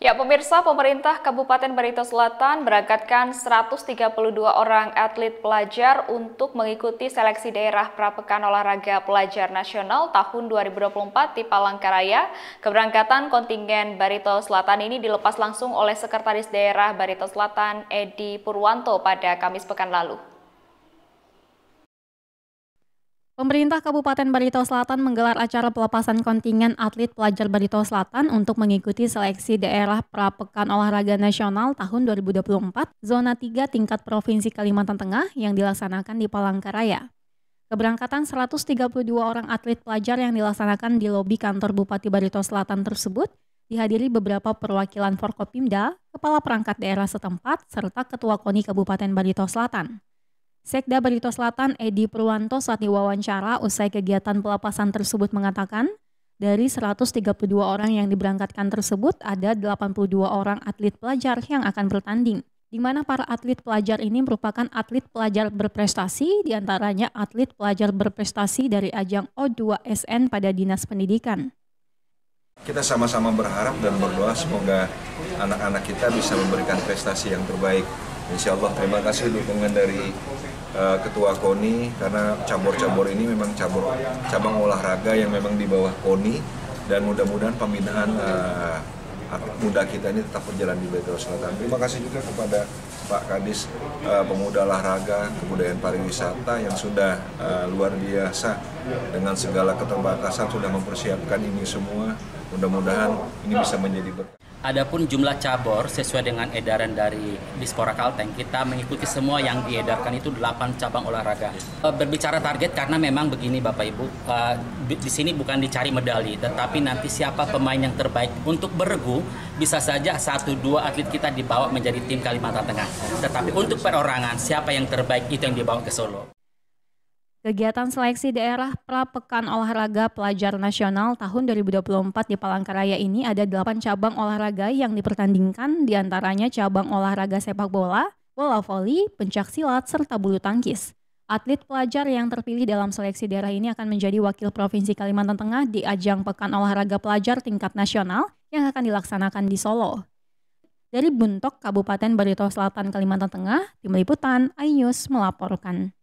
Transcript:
Ya, pemirsa, pemerintah Kabupaten Barito Selatan berangkatkan 132 orang atlet pelajar untuk mengikuti seleksi daerah Prapekan Olahraga Pelajar Nasional tahun 2024 di Palangkaraya. Keberangkatan kontingen Barito Selatan ini dilepas langsung oleh Sekretaris Daerah Barito Selatan Edi Purwanto pada Kamis pekan lalu. Pemerintah Kabupaten Barito Selatan menggelar acara pelepasan kontingen atlet pelajar Barito Selatan untuk mengikuti seleksi daerah Prapekan Olahraga Nasional tahun 2024, Zona 3 tingkat Provinsi Kalimantan Tengah yang dilaksanakan di Palangkaraya. Keberangkatan 132 orang atlet pelajar yang dilaksanakan di lobi kantor Bupati Barito Selatan tersebut dihadiri beberapa perwakilan Forkopimda, Kepala Perangkat Daerah setempat, serta Ketua KONI Kabupaten Barito Selatan. Sekda Barito Selatan Edi Purwanto saat diwawancara usai kegiatan pelepasan tersebut mengatakan, dari 132 orang yang diberangkatkan tersebut, ada 82 orang atlet pelajar yang akan bertanding, di mana para atlet pelajar ini merupakan atlet pelajar berprestasi, diantaranya atlet pelajar berprestasi dari ajang O2SN pada Dinas Pendidikan. Kita sama-sama berharap dan berdoa semoga anak-anak kita bisa memberikan prestasi yang terbaik Insya Allah terima kasih dukungan dari uh, Ketua KONI karena cabur-cabur ini memang cabur cabang olahraga yang memang di bawah KONI dan mudah-mudahan pembinaan uh, eh, muda kita ini tetap berjalan di Betul Selatan. Terima kasih juga kepada Pak Kadis uh, Pemuda Olahraga Kebudayaan Pariwisata yang sudah uh, luar biasa dengan segala keterbatasan sudah mempersiapkan ini semua. Mudah-mudahan ini bisa menjadi berkah. Adapun jumlah cabur sesuai dengan edaran dari Dispora Kalteng, kita mengikuti semua yang diedarkan itu 8 cabang olahraga. Eh, berbicara target karena memang begini Bapak Ibu, eh, di sini bukan dicari medali, tetapi nanti siapa pemain yang terbaik untuk beregu bisa saja satu dua atlet kita dibawa menjadi tim Kalimantan Tengah. Tetapi untuk perorangan siapa yang terbaik itu yang dibawa ke Solo. Kegiatan seleksi daerah Prapekan Olahraga Pelajar Nasional tahun 2024 di Palangkaraya ini ada 8 cabang olahraga yang dipertandingkan, diantaranya cabang olahraga sepak bola, bola voli, pencak silat, serta bulu tangkis. Atlet pelajar yang terpilih dalam seleksi daerah ini akan menjadi wakil Provinsi Kalimantan Tengah di ajang Pekan Olahraga Pelajar tingkat nasional yang akan dilaksanakan di Solo. Dari Buntok, Kabupaten Barito Selatan, Kalimantan Tengah, Tim Liputan, iNews melaporkan.